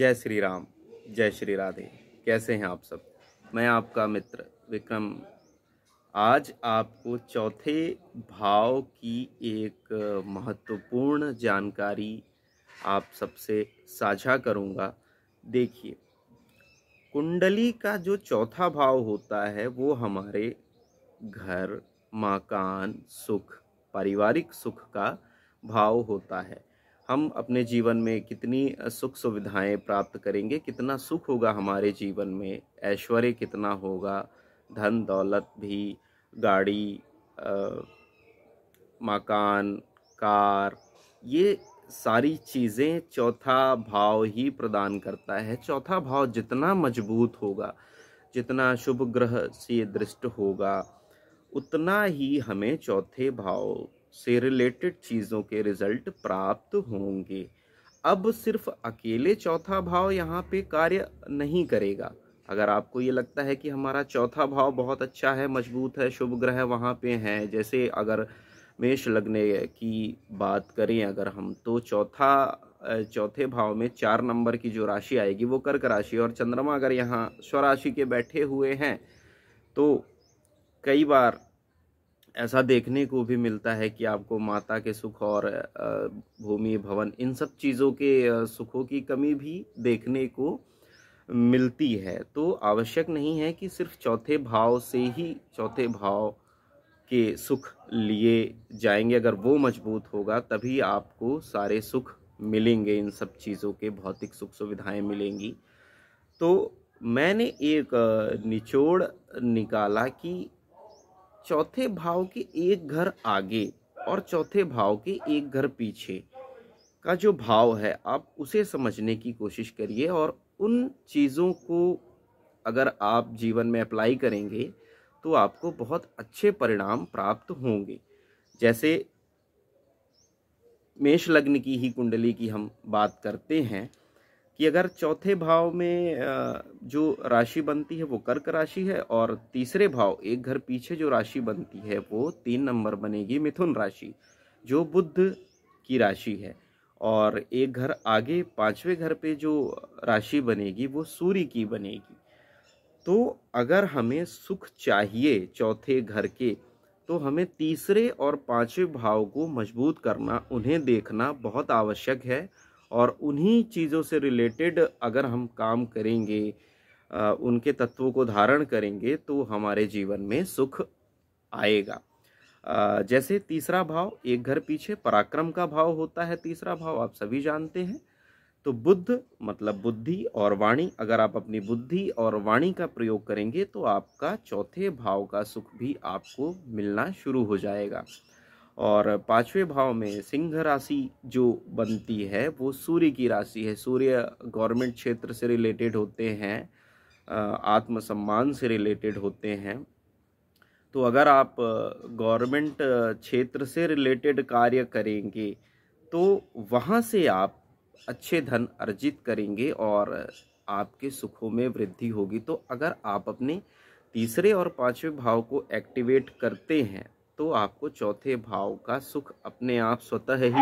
जय श्री राम जय श्री राधे कैसे हैं आप सब मैं आपका मित्र विक्रम आज आपको चौथे भाव की एक महत्वपूर्ण जानकारी आप सबसे साझा करूंगा देखिए कुंडली का जो चौथा भाव होता है वो हमारे घर मकान सुख पारिवारिक सुख का भाव होता है हम अपने जीवन में कितनी सुख सुविधाएं प्राप्त करेंगे कितना सुख होगा हमारे जीवन में ऐश्वर्य कितना होगा धन दौलत भी गाड़ी मकान कार ये सारी चीज़ें चौथा भाव ही प्रदान करता है चौथा भाव जितना मजबूत होगा जितना शुभ ग्रह से दृष्ट होगा उतना ही हमें चौथे भाव से रिलेटेड चीज़ों के रिजल्ट प्राप्त होंगे अब सिर्फ अकेले चौथा भाव यहाँ पे कार्य नहीं करेगा अगर आपको ये लगता है कि हमारा चौथा भाव बहुत अच्छा है मजबूत है शुभ ग्रह वहाँ पे हैं जैसे अगर मेष लगने की बात करें अगर हम तो चौथा चौथे भाव में चार नंबर की जो राशि आएगी वो कर्क राशि और चंद्रमा अगर यहाँ स्वराशि के बैठे हुए हैं तो कई बार ऐसा देखने को भी मिलता है कि आपको माता के सुख और भूमि भवन इन सब चीज़ों के सुखों की कमी भी देखने को मिलती है तो आवश्यक नहीं है कि सिर्फ चौथे भाव से ही चौथे भाव के सुख लिए जाएंगे अगर वो मजबूत होगा तभी आपको सारे सुख मिलेंगे इन सब चीज़ों के भौतिक सुख सुविधाएं मिलेंगी तो मैंने एक निचोड़ निकाला कि चौथे भाव के एक घर आगे और चौथे भाव के एक घर पीछे का जो भाव है आप उसे समझने की कोशिश करिए और उन चीज़ों को अगर आप जीवन में अप्लाई करेंगे तो आपको बहुत अच्छे परिणाम प्राप्त होंगे जैसे मेष लग्न की ही कुंडली की हम बात करते हैं कि अगर चौथे भाव में जो राशि बनती है वो कर्क राशि है और तीसरे भाव एक घर पीछे जो राशि बनती है वो तीन नंबर बनेगी मिथुन राशि जो बुद्ध की राशि है और एक घर आगे पांचवें घर पे जो राशि बनेगी वो सूर्य की बनेगी तो अगर हमें सुख चाहिए चौथे घर के तो हमें तीसरे और पांचवें भाव को मजबूत करना उन्हें देखना बहुत आवश्यक है और उन्हीं चीज़ों से रिलेटेड अगर हम काम करेंगे उनके तत्वों को धारण करेंगे तो हमारे जीवन में सुख आएगा जैसे तीसरा भाव एक घर पीछे पराक्रम का भाव होता है तीसरा भाव आप सभी जानते हैं तो बुद्ध मतलब बुद्धि और वाणी अगर आप अपनी बुद्धि और वाणी का प्रयोग करेंगे तो आपका चौथे भाव का सुख भी आपको मिलना शुरू हो जाएगा और पांचवें भाव में सिंह राशि जो बनती है वो सूर्य की राशि है सूर्य गवर्नमेंट क्षेत्र से रिलेटेड होते हैं आत्मसम्मान से रिलेटेड होते हैं तो अगर आप गवर्नमेंट क्षेत्र से रिलेटेड कार्य करेंगे तो वहाँ से आप अच्छे धन अर्जित करेंगे और आपके सुखों में वृद्धि होगी तो अगर आप अपने तीसरे और पांचवें भाव को एक्टिवेट करते हैं तो आपको चौथे भाव का सुख अपने आप स्वतः ही